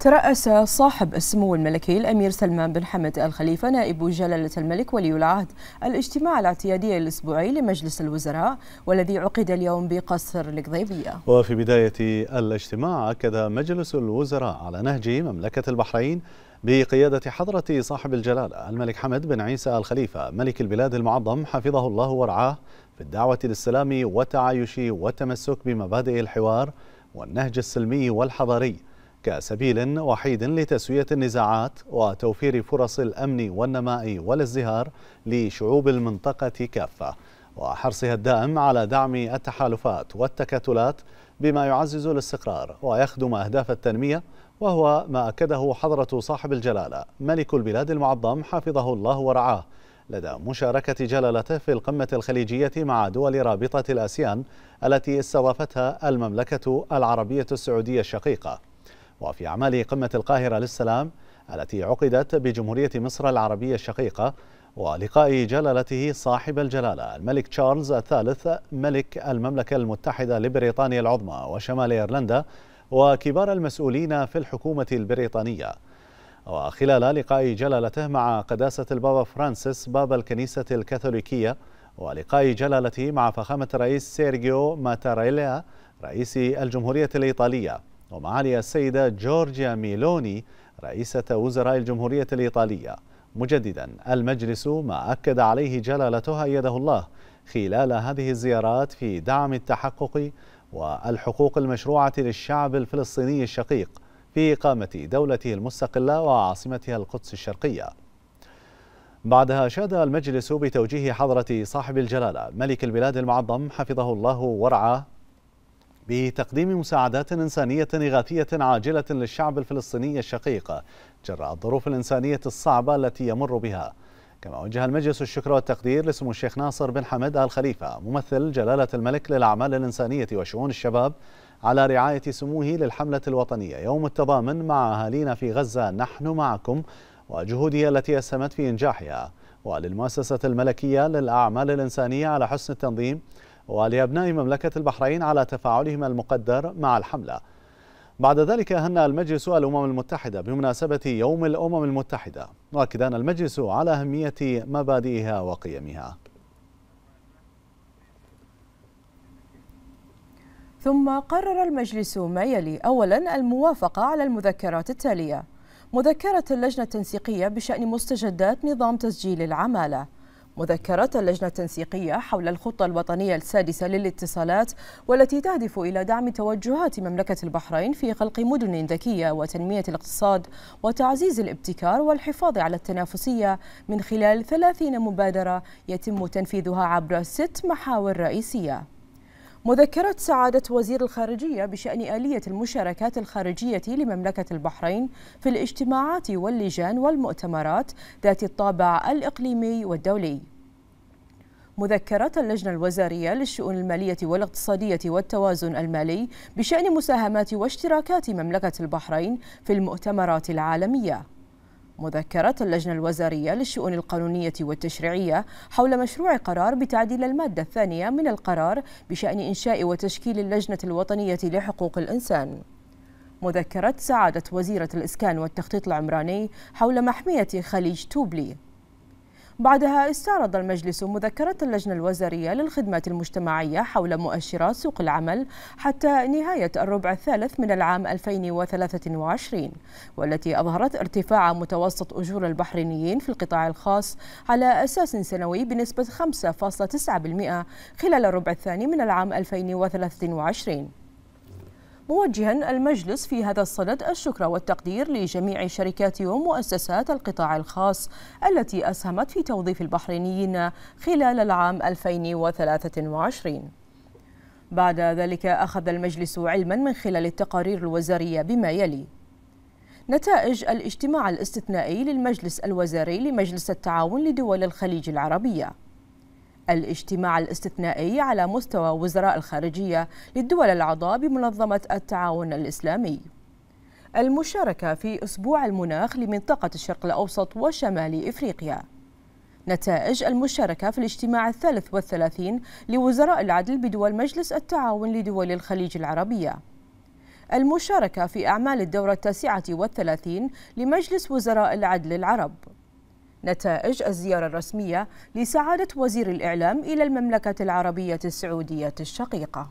ترأس صاحب السمو الملكي الأمير سلمان بن حمد الخليفة نائب جلالة الملك ولي العهد الاجتماع الاعتيادي الأسبوعي لمجلس الوزراء والذي عقد اليوم بقصر القضيبية وفي بداية الاجتماع أكد مجلس الوزراء على نهج مملكة البحرين بقيادة حضرة صاحب الجلالة الملك حمد بن عيسى الخليفة ملك البلاد المعظم حفظه الله ورعاه في الدعوة للسلام والتعايش والتمسك بمبادئ الحوار والنهج السلمي والحضاري كسبيل وحيد لتسوية النزاعات وتوفير فرص الأمن والنماء والازدهار لشعوب المنطقة كافة وحرصها الدائم على دعم التحالفات والتكتلات بما يعزز الاستقرار ويخدم أهداف التنمية وهو ما أكده حضرة صاحب الجلالة ملك البلاد المعظم حفظه الله ورعاه لدى مشاركة جلالته في القمة الخليجية مع دول رابطة الآسيان التي استضافتها المملكة العربية السعودية الشقيقة وفي أعمال قمة القاهرة للسلام التي عقدت بجمهورية مصر العربية الشقيقة ولقاء جلالته صاحب الجلالة الملك تشارلز الثالث ملك المملكة المتحدة لبريطانيا العظمى وشمال إيرلندا وكبار المسؤولين في الحكومة البريطانية وخلال لقاء جلالته مع قداسة البابا فرانسيس بابا الكنيسة الكاثوليكية ولقاء جلالته مع فخامة الرئيس سيرجيو ماتاريلا رئيس الجمهورية الإيطالية ومعالي السيدة جورجيا ميلوني رئيسة وزراء الجمهورية الإيطالية مجددا المجلس ما أكد عليه جلالتها يده الله خلال هذه الزيارات في دعم التحقق والحقوق المشروعة للشعب الفلسطيني الشقيق في إقامة دولته المستقلة وعاصمتها القدس الشرقية بعدها شاد المجلس بتوجيه حضرة صاحب الجلالة ملك البلاد المعظم حفظه الله ورعاه بتقديم مساعدات إنسانية إغاثية عاجلة للشعب الفلسطيني الشقيق جراء الظروف الإنسانية الصعبة التي يمر بها كما وجه المجلس الشكر والتقدير لسمو الشيخ ناصر بن حمد آل خليفة ممثل جلالة الملك للأعمال الإنسانية وشؤون الشباب على رعاية سموه للحملة الوطنية يوم التضامن مع أهالينا في غزة نحن معكم وجهودها التي أسهمت في إنجاحها وللمؤسسة الملكية للأعمال الإنسانية على حسن التنظيم ولأبناء مملكة البحرين على تفاعلهم المقدر مع الحملة بعد ذلك أهن المجلس الأمم المتحدة بمناسبة يوم الأمم المتحدة مؤكدان المجلس على أهمية مبادئها وقيمها ثم قرر المجلس ما يلي أولا الموافقة على المذكرات التالية مذكرة اللجنة التنسيقية بشأن مستجدات نظام تسجيل العمالة مذكرة اللجنة التنسيقية حول الخطة الوطنية السادسة للاتصالات والتي تهدف إلى دعم توجهات مملكة البحرين في خلق مدن ذكية وتنمية الاقتصاد وتعزيز الابتكار والحفاظ على التنافسية من خلال ثلاثين مبادرة يتم تنفيذها عبر ست محاور رئيسية مذكرة سعادة وزير الخارجية بشأن آلية المشاركات الخارجية لمملكة البحرين في الاجتماعات واللجان والمؤتمرات ذات الطابع الإقليمي والدولي مذكرة اللجنة الوزارية للشؤون المالية والاقتصادية والتوازن المالي بشأن مساهمات واشتراكات مملكة البحرين في المؤتمرات العالمية مذكرة اللجنة الوزارية للشؤون القانونية والتشريعية حول مشروع قرار بتعديل المادة الثانية من القرار بشأن إنشاء وتشكيل اللجنة الوطنية لحقوق الإنسان مذكرة سعادة وزيرة الإسكان والتخطيط العمراني حول محمية خليج توبلي بعدها استعرض المجلس مذكرة اللجنة الوزارية للخدمات المجتمعية حول مؤشرات سوق العمل حتى نهاية الربع الثالث من العام 2023 والتي أظهرت ارتفاع متوسط أجور البحرينيين في القطاع الخاص على أساس سنوي بنسبة 5.9% خلال الربع الثاني من العام 2023 موجها المجلس في هذا الصدد الشكر والتقدير لجميع شركات ومؤسسات القطاع الخاص التي أسهمت في توظيف البحرينيين خلال العام 2023 بعد ذلك أخذ المجلس علما من خلال التقارير الوزارية بما يلي نتائج الاجتماع الاستثنائي للمجلس الوزاري لمجلس التعاون لدول الخليج العربية الاجتماع الاستثنائي على مستوى وزراء الخارجية للدول الأعضاء بمنظمة التعاون الإسلامي المشاركة في أسبوع المناخ لمنطقة الشرق الأوسط وشمال إفريقيا نتائج المشاركة في الاجتماع الثالث والثلاثين لوزراء العدل بدول مجلس التعاون لدول الخليج العربية المشاركة في أعمال الدورة التاسعة والثلاثين لمجلس وزراء العدل العرب نتائج الزيارة الرسمية لسعادة وزير الإعلام إلى المملكة العربية السعودية الشقيقة